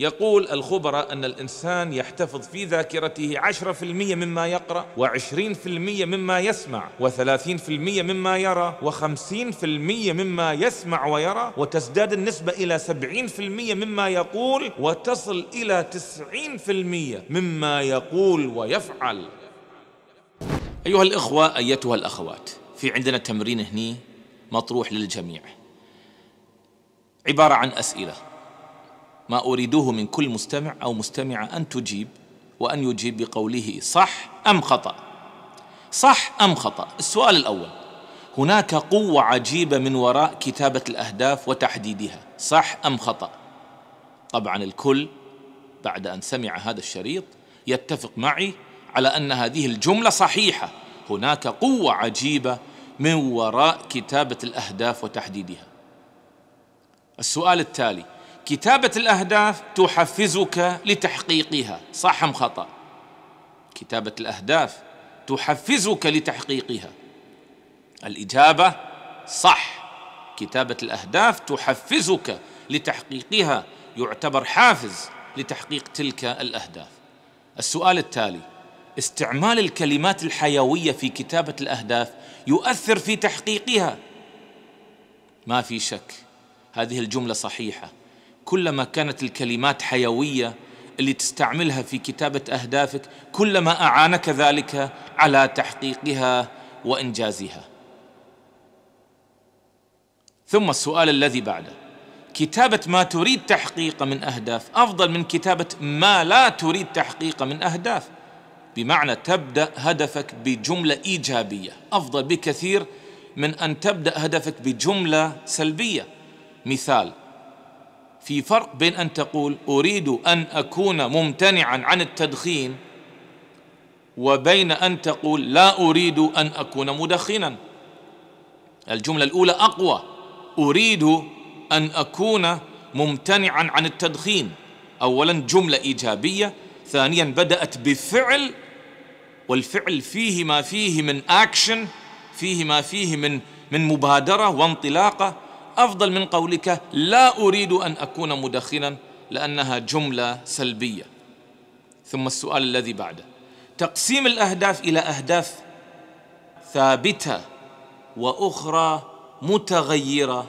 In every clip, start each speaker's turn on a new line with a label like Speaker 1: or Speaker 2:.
Speaker 1: يقول الخبراء أن الإنسان يحتفظ في ذاكرته 10% مما يقرأ و20% مما يسمع و30% مما يرى و50% مما يسمع ويرى وتزداد النسبة إلى 70% مما يقول وتصل إلى 90% مما يقول ويفعل أيها الإخوة أيتها الأخوات في عندنا تمرين هني مطروح للجميع عبارة عن أسئلة ما أريده من كل مستمع أو مستمعة أن تجيب وأن يجيب بقوله صح أم خطأ صح أم خطأ السؤال الأول هناك قوة عجيبة من وراء كتابة الأهداف وتحديدها صح أم خطأ طبعا الكل بعد أن سمع هذا الشريط يتفق معي على أن هذه الجملة صحيحة هناك قوة عجيبة من وراء كتابة الأهداف وتحديدها السؤال التالي كتابة الأهداف تحفزك لتحقيقها صح أم خطأ كتابة الأهداف تحفزك لتحقيقها الإجابة صح كتابة الأهداف تحفزك لتحقيقها يعتبر حافز لتحقيق تلك الأهداف السؤال التالي استعمال الكلمات الحيوية في كتابة الأهداف يؤثر في تحقيقها ما في شك هذه الجملة صحيحة كلما كانت الكلمات حيويه اللي تستعملها في كتابه اهدافك كلما اعانك ذلك على تحقيقها وانجازها ثم السؤال الذي بعده كتابه ما تريد تحقيقه من اهداف افضل من كتابه ما لا تريد تحقيقه من اهداف بمعنى تبدا هدفك بجمله ايجابيه افضل بكثير من ان تبدا هدفك بجمله سلبيه مثال في فرق بين ان تقول اريد ان اكون ممتنعا عن التدخين وبين ان تقول لا اريد ان اكون مدخنا الجمله الاولى اقوى اريد ان اكون ممتنعا عن التدخين اولا جمله ايجابيه ثانيا بدات بفعل والفعل فيه ما فيه من اكشن فيه ما فيه من من مبادره وانطلاقه أفضل من قولك لا أريد أن أكون مدخنا لأنها جملة سلبية ثم السؤال الذي بعده تقسيم الأهداف إلى أهداف ثابتة وأخرى متغيرة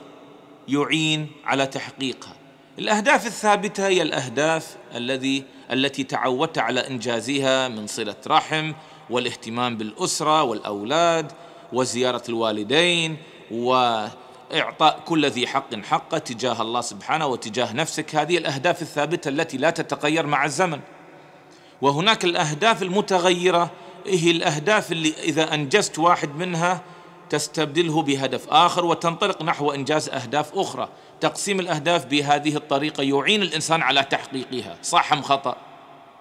Speaker 1: يعين على تحقيقها الأهداف الثابتة هي الأهداف الذي التي تعودت على إنجازها من صلة رحم والاهتمام بالأسرة والأولاد وزيارة الوالدين و إعطاء كل ذي حق حقه تجاه الله سبحانه وتجاه نفسك هذه الأهداف الثابتة التي لا تتغير مع الزمن وهناك الأهداف المتغيرة هي الأهداف اللي إذا أنجزت واحد منها تستبدله بهدف آخر وتنطلق نحو إنجاز أهداف أخرى تقسيم الأهداف بهذه الطريقة يعين الإنسان على تحقيقها صح أم خطأ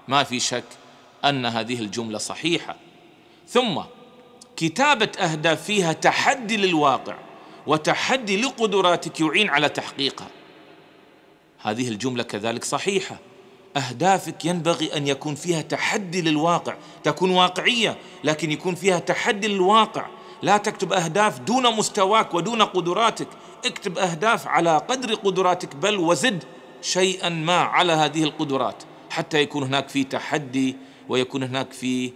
Speaker 1: ما في شك أن هذه الجملة صحيحة ثم كتابة أهداف فيها تحدي للواقع وتحدي لقدراتك يعين على تحقيقها هذه الجملة كذلك صحيحة أهدافك ينبغي أن يكون فيها تحدي للواقع تكون واقعية لكن يكون فيها تحدي للواقع لا تكتب أهداف دون مستواك ودون قدراتك اكتب أهداف على قدر قدراتك بل وزد شيئا ما على هذه القدرات حتى يكون هناك في تحدي ويكون هناك في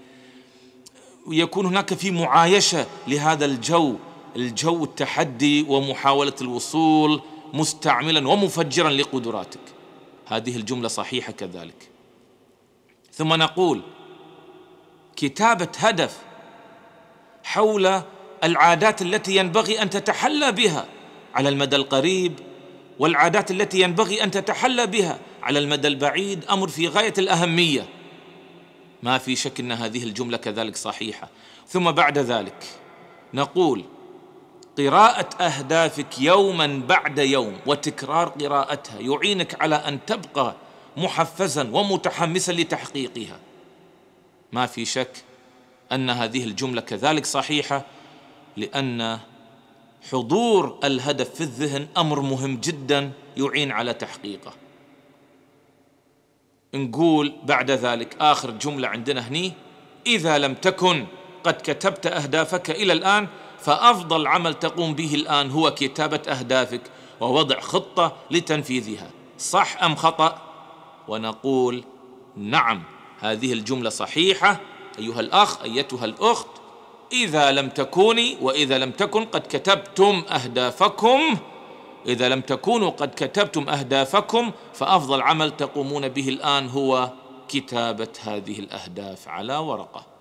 Speaker 1: يكون هناك في معايشة لهذا الجو الجو التحدي ومحاولة الوصول مستعملا ومفجرا لقدراتك هذه الجملة صحيحة كذلك ثم نقول كتابة هدف حول العادات التي ينبغي أن تتحلى بها على المدى القريب والعادات التي ينبغي أن تتحلى بها على المدى البعيد أمر في غاية الأهمية ما في شك أن هذه الجملة كذلك صحيحة ثم بعد ذلك نقول قراءه اهدافك يوما بعد يوم وتكرار قراءتها يعينك على ان تبقى محفزا ومتحمسا لتحقيقها ما في شك ان هذه الجمله كذلك صحيحه لان حضور الهدف في الذهن امر مهم جدا يعين على تحقيقه نقول بعد ذلك اخر جمله عندنا هني اذا لم تكن قد كتبت اهدافك الى الان فافضل عمل تقوم به الان هو كتابه اهدافك ووضع خطه لتنفيذها صح ام خطا ونقول نعم هذه الجمله صحيحه ايها الاخ ايتها الاخت اذا لم تكوني واذا لم تكن قد كتبتم اهدافكم اذا لم تكونوا قد كتبتم اهدافكم فافضل عمل تقومون به الان هو كتابه هذه الاهداف على ورقه